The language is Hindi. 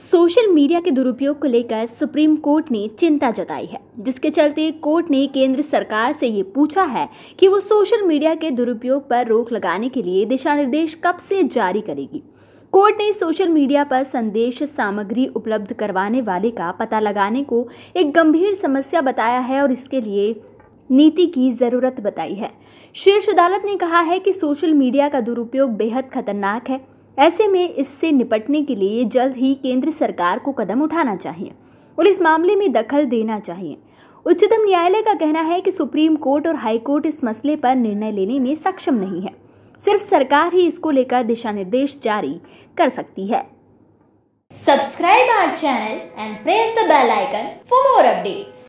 सोशल मीडिया के दुरुपयोग को लेकर सुप्रीम कोर्ट ने चिंता जताई है जिसके चलते कोर्ट ने केंद्र सरकार से ये पूछा है कि वो सोशल मीडिया के दुरुपयोग पर रोक लगाने के लिए दिशा निर्देश कब से जारी करेगी कोर्ट ने सोशल मीडिया पर संदेश सामग्री उपलब्ध करवाने वाले का पता लगाने को एक गंभीर समस्या बताया है और इसके लिए नीति की ज़रूरत बताई है शीर्ष अदालत ने कहा है कि सोशल मीडिया का दुरुपयोग बेहद खतरनाक है ऐसे में इससे निपटने के लिए जल्द ही केंद्र सरकार को कदम उठाना चाहिए और इस मामले में दखल देना चाहिए उच्चतम न्यायालय का कहना है कि सुप्रीम कोर्ट और हाई कोर्ट इस मसले पर निर्णय लेने में सक्षम नहीं है सिर्फ सरकार ही इसको लेकर दिशा निर्देश जारी कर सकती है subscribe our channel and press the bell icon for more updates